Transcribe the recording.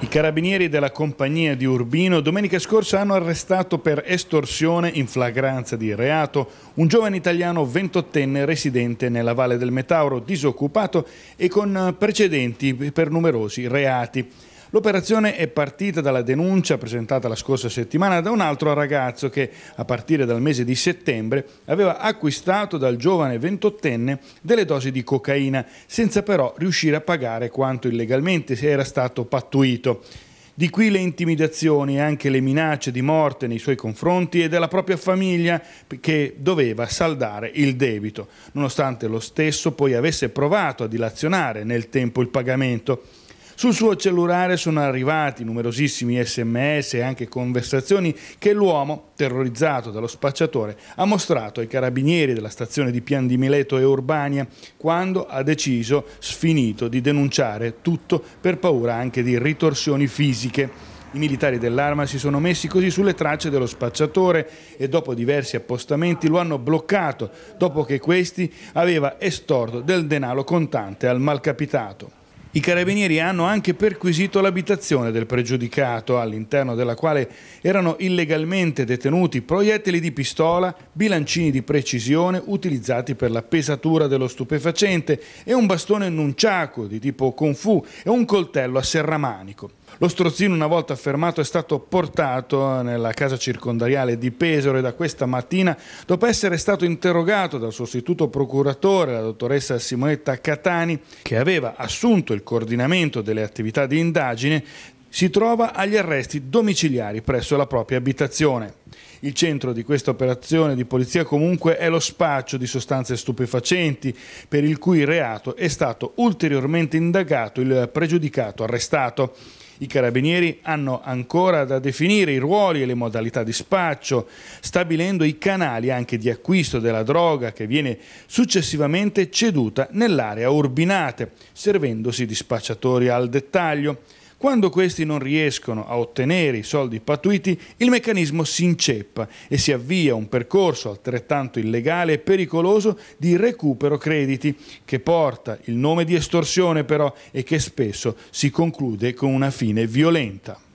I carabinieri della compagnia di Urbino domenica scorsa hanno arrestato per estorsione in flagranza di reato un giovane italiano ventottenne residente nella Valle del Metauro, disoccupato e con precedenti per numerosi reati. L'operazione è partita dalla denuncia presentata la scorsa settimana da un altro ragazzo che, a partire dal mese di settembre, aveva acquistato dal giovane ventottenne delle dosi di cocaina, senza però riuscire a pagare quanto illegalmente era stato pattuito. Di qui le intimidazioni e anche le minacce di morte nei suoi confronti e della propria famiglia che doveva saldare il debito, nonostante lo stesso poi avesse provato a dilazionare nel tempo il pagamento. Sul suo cellulare sono arrivati numerosissimi sms e anche conversazioni che l'uomo, terrorizzato dallo spacciatore, ha mostrato ai carabinieri della stazione di Pian di Mileto e Urbania quando ha deciso, sfinito, di denunciare tutto per paura anche di ritorsioni fisiche. I militari dell'arma si sono messi così sulle tracce dello spacciatore e dopo diversi appostamenti lo hanno bloccato dopo che questi aveva estorto del denaro contante al malcapitato. I carabinieri hanno anche perquisito l'abitazione del pregiudicato, all'interno della quale erano illegalmente detenuti proiettili di pistola, bilancini di precisione utilizzati per la pesatura dello stupefacente e un bastone nunciaco di tipo Kung Fu e un coltello a serramanico. Lo strozzino una volta fermato è stato portato nella casa circondariale di Pesaro e da questa mattina, dopo essere stato interrogato dal sostituto procuratore, la dottoressa Simonetta Catani, che aveva assunto il coordinamento delle attività di indagine, si trova agli arresti domiciliari presso la propria abitazione. Il centro di questa operazione di polizia comunque è lo spaccio di sostanze stupefacenti, per il cui reato è stato ulteriormente indagato il pregiudicato arrestato. I carabinieri hanno ancora da definire i ruoli e le modalità di spaccio, stabilendo i canali anche di acquisto della droga che viene successivamente ceduta nell'area urbinate, servendosi di spacciatori al dettaglio. Quando questi non riescono a ottenere i soldi pattuiti, il meccanismo si inceppa e si avvia un percorso altrettanto illegale e pericoloso di recupero crediti, che porta il nome di estorsione però e che spesso si conclude con una fine violenta.